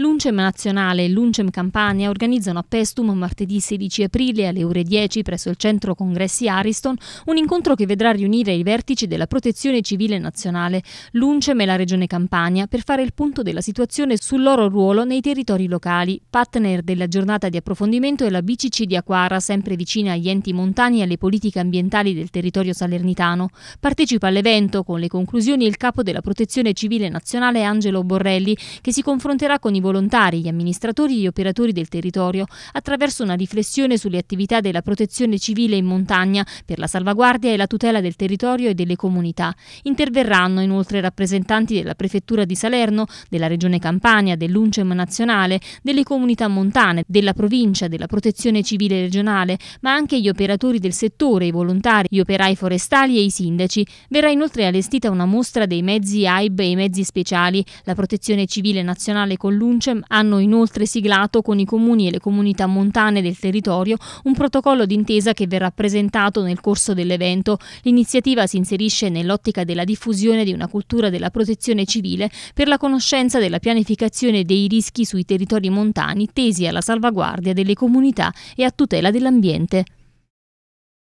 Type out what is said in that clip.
L'UNCEM nazionale e l'UNCEM Campania organizzano a Pestum martedì 16 aprile alle ore 10 presso il centro congressi Ariston un incontro che vedrà riunire i vertici della protezione civile nazionale, l'UNCEM e la regione Campania per fare il punto della situazione sul loro ruolo nei territori locali. Partner della giornata di approfondimento è la BCC di Aquara, sempre vicina agli enti montani e alle politiche ambientali del territorio salernitano. Partecipa all'evento con le conclusioni il capo della protezione civile nazionale Angelo Borrelli che si confronterà con i volontari, gli amministratori e gli operatori del territorio attraverso una riflessione sulle attività della protezione civile in montagna per la salvaguardia e la tutela del territorio e delle comunità. Interverranno inoltre rappresentanti della Prefettura di Salerno, della Regione Campania, dell'UNCEM nazionale, delle comunità montane, della provincia, della protezione civile regionale, ma anche gli operatori del settore, i volontari, gli operai forestali e i sindaci. Verrà inoltre allestita una mostra dei mezzi AIB e i mezzi speciali, la protezione civile nazionale con l'UNCEM Concem hanno inoltre siglato con i comuni e le comunità montane del territorio un protocollo d'intesa che verrà presentato nel corso dell'evento. L'iniziativa si inserisce nell'ottica della diffusione di una cultura della protezione civile per la conoscenza della pianificazione dei rischi sui territori montani tesi alla salvaguardia delle comunità e a tutela dell'ambiente.